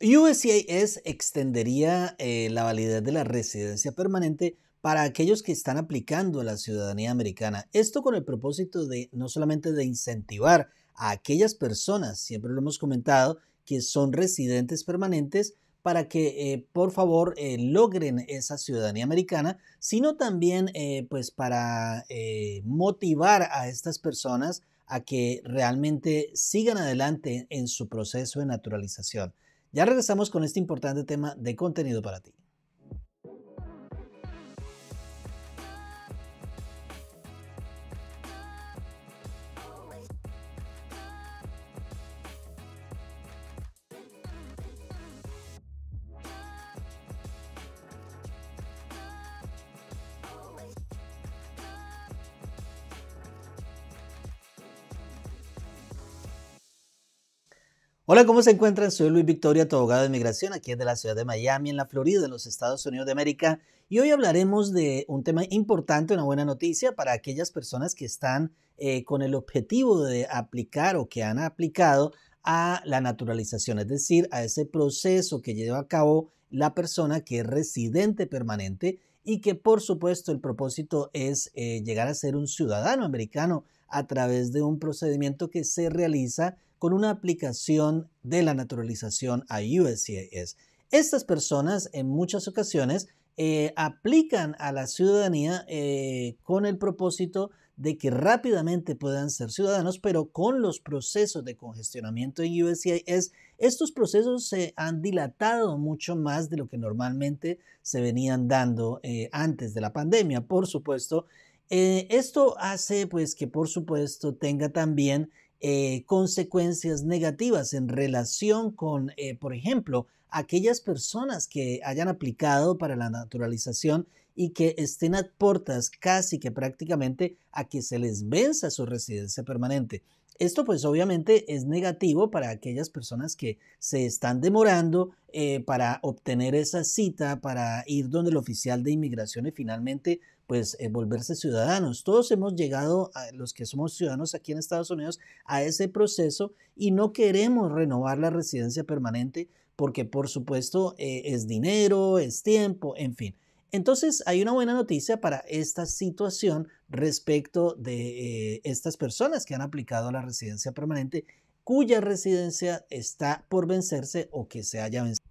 USCIS extendería eh, la validez de la residencia permanente para aquellos que están aplicando a la ciudadanía americana. Esto con el propósito de no solamente de incentivar a aquellas personas, siempre lo hemos comentado, que son residentes permanentes para que eh, por favor eh, logren esa ciudadanía americana, sino también pues para motivar a estas personas a que realmente sigan adelante en su proceso de naturalización. Ya regresamos con este importante tema de contenido para ti. Hola, ¿cómo se encuentran? Soy Luis Victoria, tu abogado de inmigración, aquí de la ciudad de Miami, en la Florida, en los Estados Unidos de América. Y hoy hablaremos de un tema importante, una buena noticia para aquellas personas que están eh, con el objetivo de aplicar o que han aplicado a la naturalización, es decir, a ese proceso que lleva a cabo la persona que es residente permanente y que por supuesto el propósito es eh, llegar a ser un ciudadano americano a través de un procedimiento que se realiza con una aplicación de la naturalización a USCIS. Estas personas en muchas ocasiones eh, aplican a la ciudadanía eh, con el propósito de que rápidamente puedan ser ciudadanos, pero con los procesos de congestionamiento en USCIS, estos procesos se han dilatado mucho más de lo que normalmente se venían dando eh, antes de la pandemia, por supuesto. esto hace pues que por supuesto tenga también eh, consecuencias negativas en relación con, eh, por ejemplo, aquellas personas que hayan aplicado para la naturalización y que estén a puertas casi que prácticamente a que se les venza su residencia permanente. Esto pues obviamente es negativo para aquellas personas que se están demorando eh, para obtener esa cita, para ir donde el oficial de inmigración y finalmente pues eh, volverse ciudadanos. Todos hemos llegado, a los que somos ciudadanos aquí en Estados Unidos, a ese proceso y no queremos renovar la residencia permanente porque por supuesto eh, es dinero, es tiempo, en fin. Entonces hay una buena noticia para esta situación respecto de eh, estas personas que han aplicado la residencia permanente cuya residencia está por vencerse o que se haya vencido.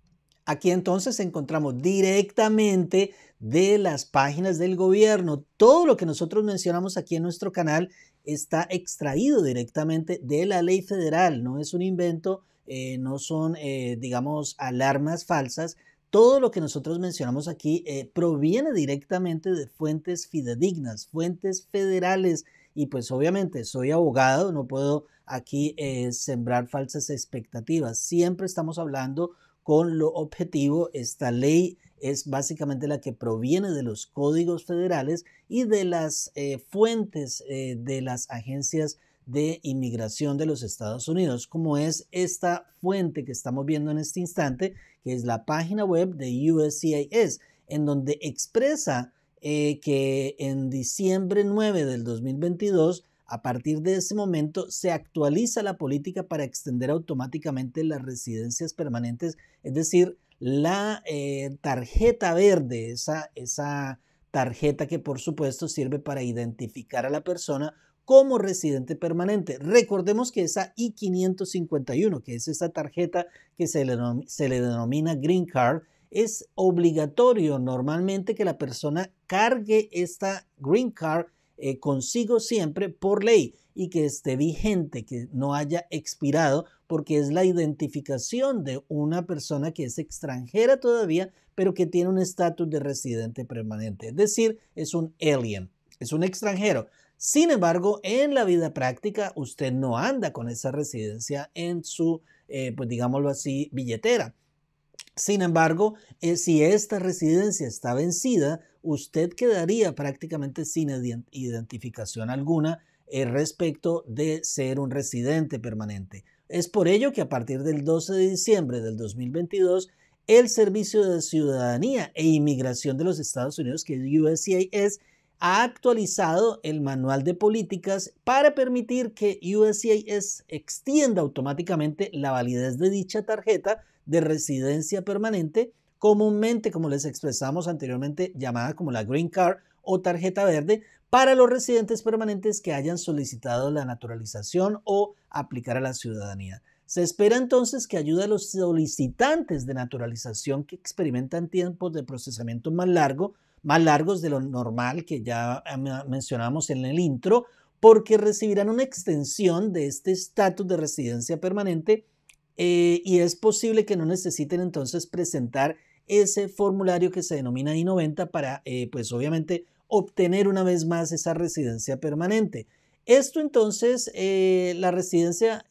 Aquí entonces encontramos directamente de las páginas del gobierno. Todo lo que nosotros mencionamos aquí en nuestro canal está extraído directamente de la ley federal, no es un invento, eh, no son, eh, digamos, alarmas falsas. Todo lo que nosotros mencionamos aquí eh, proviene directamente de fuentes fidedignas, fuentes federales. Y pues obviamente soy abogado, no puedo aquí sembrar falsas expectativas. Siempre estamos hablando con lo objetivo. Esta ley es básicamente la que proviene de los códigos federales y de las eh, fuentes eh, de las agencias de inmigración de los Estados Unidos, como es esta fuente que estamos viendo en este instante, que es la página web de USCIS, en donde expresa eh, que en diciembre 9 del 2022 a partir de ese momento se actualiza la política para extender automáticamente las residencias permanentes, es decir, la eh, tarjeta verde, esa, esa tarjeta que por supuesto sirve para identificar a la persona como residente permanente. Recordemos que esa I-551, que es esa tarjeta que se se le, denomina Green Card, es obligatorio normalmente que la persona cargue esta Green Card eh, consigo siempre por ley y que esté vigente, que no haya expirado, porque es la identificación de una persona que es extranjera todavía, pero que tiene un estatus de residente permanente, es decir, es un alien, es un extranjero. Sin embargo, en la vida práctica usted no anda con esa residencia en su, eh, pues digámoslo así, billetera. Sin embargo, eh, si esta residencia está vencida, usted quedaría prácticamente sin identificación alguna eh, respecto de ser un residente permanente. Es por ello que a partir del 12 de diciembre del 2022, el Servicio de Ciudadanía e Inmigración de los Estados Unidos, que es USCIS, ha actualizado el manual de políticas para permitir que USCIS extienda automáticamente la validez de dicha tarjeta de residencia permanente, comúnmente, como les expresamos anteriormente, llamada como la Green Card o tarjeta verde, para los residentes permanentes que hayan solicitado la naturalización o aplicar a la ciudadanía. Se espera entonces que ayude a los solicitantes de naturalización que experimentan tiempos de procesamiento más, largo, más largos de lo normal que ya ah, ah, mencionamos en el intro, porque recibirán una extensión de este estatus de residencia permanente eh, y es posible que no necesiten entonces presentar ese formulario que se denomina I-90 para, eh, pues obviamente, obtener una vez más esa residencia permanente. Esto entonces, eh, la residencia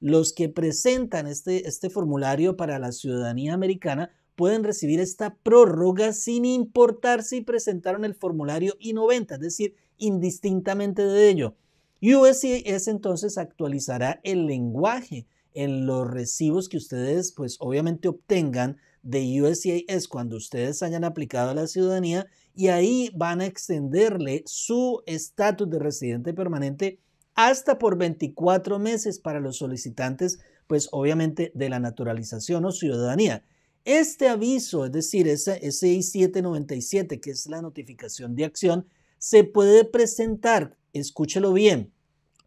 los que presentan este, este, formulario para la ciudadanía americana pueden recibir esta prórroga sin importar si presentaron el formulario I-90, es decir, indistintamente de ello. USCIS entonces actualizará el lenguaje en los recibos que ustedes pues obviamente obtengan de USCIS cuando ustedes hayan aplicado a la ciudadanía y ahí van a extenderle su estatus de residente permanente hasta por 24 meses para los solicitantes, pues obviamente de la naturalización o ciudadanía. Este aviso, es decir, ese, ese 797 que es la notificación de acción, se puede presentar, escúchelo bien,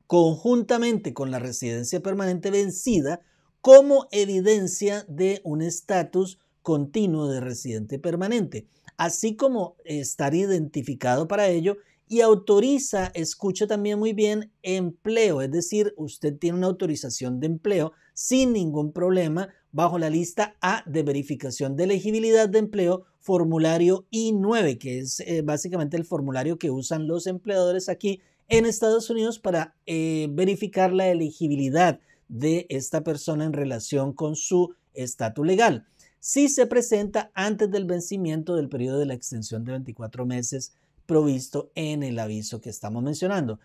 conjuntamente con la residencia permanente vencida como evidencia de un estatus continuo de residente permanente, así como estar identificado para ello y autoriza, escucha también muy bien, empleo, es decir, usted tiene una autorización de empleo sin ningún problema bajo la lista A de verificación de elegibilidad de empleo, formulario I9, que es eh, básicamente el formulario que usan los empleadores aquí en Estados Unidos para eh, verificar la elegibilidad de esta persona en relación con su estatus legal si se presenta antes del vencimiento del periodo de la extensión de 24 meses provisto en el aviso que estamos mencionando.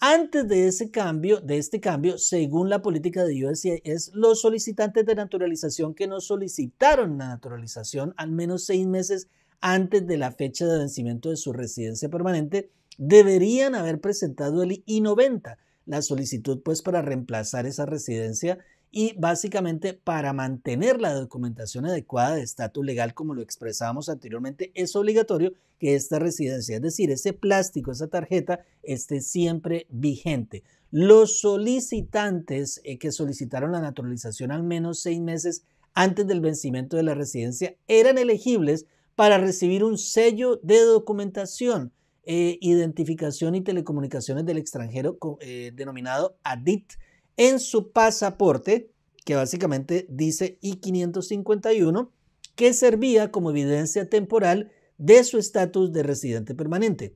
Antes de ese cambio, de este cambio, según la política de USCIS, los solicitantes de naturalización que no solicitaron la naturalización al menos seis meses antes de la fecha de vencimiento de su residencia permanente deberían haber presentado el I-90, la solicitud pues para reemplazar esa residencia y básicamente para mantener la documentación adecuada de estatus legal, como lo expresábamos anteriormente, es obligatorio que esta residencia, es decir, ese plástico, esa tarjeta, esté siempre vigente. Los solicitantes eh, que solicitaron la naturalización al menos seis meses antes del vencimiento de la residencia eran elegibles para recibir un sello de documentación, eh, identificación y telecomunicaciones del extranjero eh, denominado ADIT en su pasaporte, que básicamente dice I-551, que servía como evidencia temporal de su estatus de residente permanente.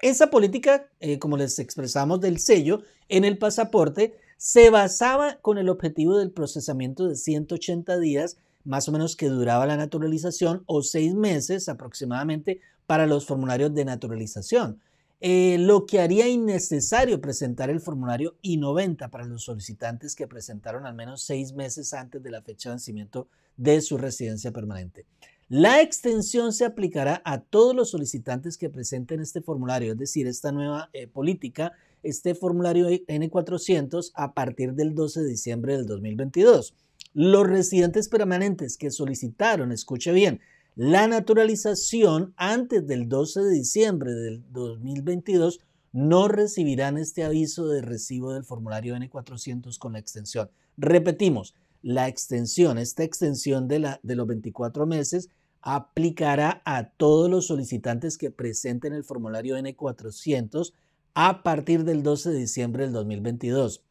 Esa política, eh, como les expresamos del sello en el pasaporte, se basaba con el objetivo del procesamiento de 180 días, más o menos que duraba la naturalización, o seis meses aproximadamente para los formularios de naturalización. Eh, lo que haría innecesario presentar el formulario I-90 para los solicitantes que presentaron al menos seis meses antes de la fecha de vencimiento de su residencia permanente. La extensión se aplicará a todos los solicitantes que presenten este formulario, es decir, esta nueva eh, política, este formulario N400 a partir del 12 de diciembre del 2022. Los residentes permanentes que solicitaron, escuche bien, la naturalización antes del 12 de diciembre del 2022 no recibirán este aviso de recibo del formulario N400 con la extensión. Repetimos, la extensión, esta extensión de, de los 24 meses, aplicará a todos los solicitantes que presenten el formulario N400 a partir del 12 de diciembre del 2022.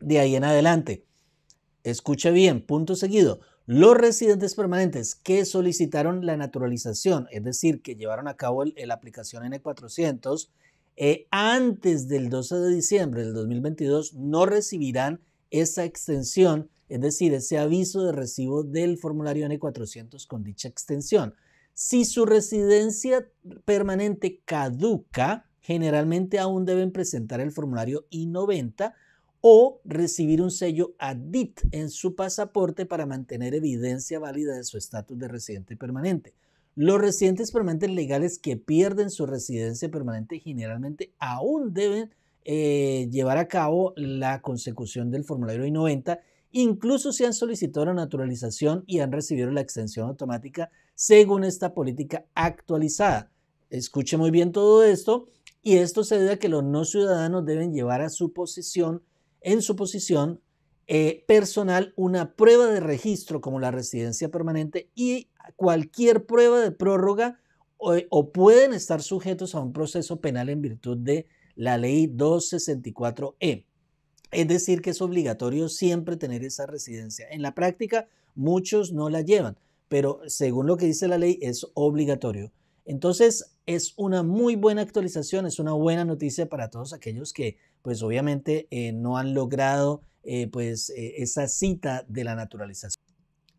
De ahí en adelante, escuche bien, punto seguido, los residentes permanentes que solicitaron la naturalización, es decir, que llevaron a cabo la aplicación N400, eh, antes del 12 de diciembre del 2022 no recibirán esa extensión, es decir, ese aviso de recibo del formulario N400 con dicha extensión. Si su residencia permanente caduca, generalmente aún deben presentar el formulario I90 o recibir un sello ADIT en su pasaporte para mantener evidencia válida de su estatus de residente permanente. Los residentes permanentes legales que pierden su residencia permanente generalmente aún deben eh, llevar a cabo la consecución del formulario I-90, incluso si han solicitado la naturalización y han recibido la extensión automática según esta política actualizada. Escuche muy bien todo esto y esto se debe a que los no ciudadanos deben llevar a su posición en su posición eh, personal una prueba de registro como la residencia permanente y cualquier prueba de prórroga o, o pueden estar sujetos a un proceso penal en virtud de la ley 264E. Es decir, que es obligatorio siempre tener esa residencia. En la práctica, muchos no la llevan, pero según lo que dice la ley, es obligatorio. Entonces es una muy buena actualización, es una buena noticia para todos aquellos que pues obviamente eh, no han logrado eh, pues eh, esa cita de la naturalización.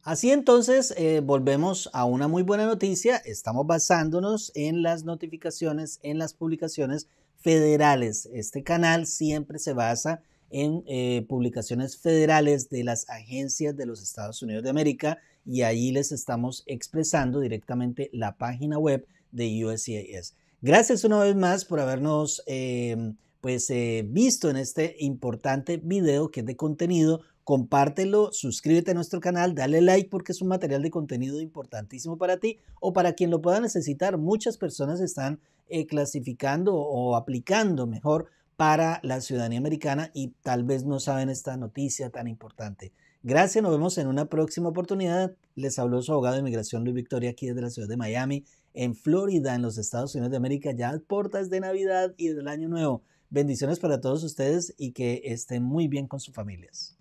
Así entonces volvemos a una muy buena noticia, estamos basándonos en las notificaciones, en las publicaciones federales. Este canal siempre se basa en publicaciones federales de las agencias de los Estados Unidos de América y ahí les estamos expresando directamente la página web de USCIS. Gracias una vez más por habernos eh, pues, eh, visto en este importante video que es de contenido. Compártelo, suscríbete a nuestro canal, dale like porque es un material de contenido importantísimo para ti o para quien lo pueda necesitar. Muchas personas están eh, clasificando o aplicando mejor para la ciudadanía americana y tal vez no saben esta noticia tan importante. Gracias, nos vemos en una próxima oportunidad. Les habló su abogado de inmigración Luis Victoria aquí desde la ciudad de Miami en Florida, en los Estados Unidos de América, ya portas de Navidad y del Año Nuevo. Bendiciones para todos ustedes y que estén muy bien con sus familias.